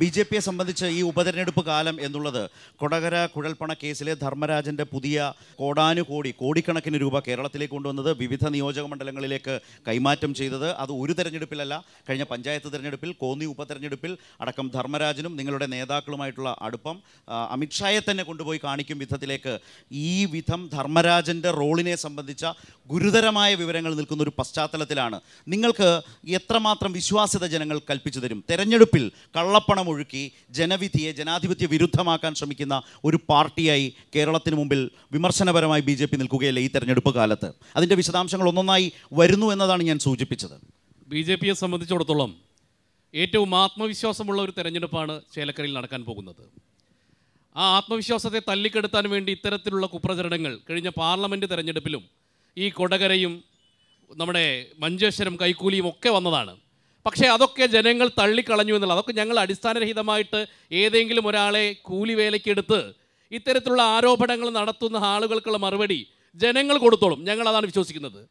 B J പിയെ സംബന്ധിച്ച് ഈ ഉപതെരഞ്ഞെടുപ്പ് കാലം എന്നുള്ളത് കൊടകര കുഴൽപ്പണ കേസിലെ ധർമ്മരാജൻ്റെ പുതിയ കോടാനുകോടി കോടിക്കണക്കിന് രൂപ കേരളത്തിലേക്ക് കൊണ്ടുവന്നത് വിവിധ നിയോജക മണ്ഡലങ്ങളിലേക്ക് കൈമാറ്റം ചെയ്തത് അത് ഒരു തെരഞ്ഞെടുപ്പിലല്ല കഴിഞ്ഞ പഞ്ചായത്ത് തെരഞ്ഞെടുപ്പിൽ കോന്നി ഉപതെരഞ്ഞെടുപ്പിൽ അടക്കം ധർമ്മരാജനും നിങ്ങളുടെ നേതാക്കളുമായിട്ടുള്ള അടുപ്പം അമിത്ഷായെ തന്നെ കൊണ്ടുപോയി കാണിക്കും വിധത്തിലേക്ക് ഈ വിധം ധർമ്മരാജൻ്റെ റോളിനെ സംബന്ധിച്ച ഗുരുതരമായ വിവരങ്ങൾ നിൽക്കുന്ന ഒരു പശ്ചാത്തലത്തിലാണ് നിങ്ങൾക്ക് എത്രമാത്രം വിശ്വാസ്യത ജനങ്ങൾ കൽപ്പിച്ചു തരും തെരഞ്ഞെടുപ്പിൽ കള്ളപ്പണം ഒഴുക്കി ജനവിധിയെ ജനാധിപത്യ വിരുദ്ധമാക്കാൻ ശ്രമിക്കുന്ന ഒരു പാർട്ടിയായി കേരളത്തിന് മുമ്പിൽ വിമർശനപരമായി ബി ജെ പി നിൽക്കുകയല്ല ഈ തെരഞ്ഞെടുപ്പ് കാലത്ത് അതിൻ്റെ വിശദാംശങ്ങൾ ഒന്നൊന്നായി വരുന്നു എന്നതാണ് ഞാൻ സൂചിപ്പിച്ചത് ബി ജെ പിയെ സംബന്ധിച്ചിടത്തോളം ഏറ്റവും ആത്മവിശ്വാസമുള്ള ഒരു തെരഞ്ഞെടുപ്പാണ് ചേലക്കരയിൽ നടക്കാൻ പോകുന്നത് ആ ആത്മവിശ്വാസത്തെ തല്ലിക്കെടുത്താൻ വേണ്ടി ഇത്തരത്തിലുള്ള കുപ്രചരണങ്ങൾ കഴിഞ്ഞ പാർലമെൻ്റ് തെരഞ്ഞെടുപ്പിലും ഈ കൊടകരയും നമ്മുടെ മഞ്ചേശ്വരം കൈക്കൂലിയും ഒക്കെ വന്നതാണ് പക്ഷേ അതൊക്കെ ജനങ്ങൾ തള്ളിക്കളഞ്ഞു എന്നുള്ളത് അതൊക്കെ ഞങ്ങൾ അടിസ്ഥാനരഹിതമായിട്ട് ഏതെങ്കിലും ഒരാളെ കൂലി വേലയ്ക്കെടുത്ത് ഇത്തരത്തിലുള്ള ആരോപണങ്ങൾ നടത്തുന്ന ആളുകൾക്കുള്ള മറുപടി ജനങ്ങൾ കൊടുത്തോളും ഞങ്ങൾ അതാണ് വിശ്വസിക്കുന്നത്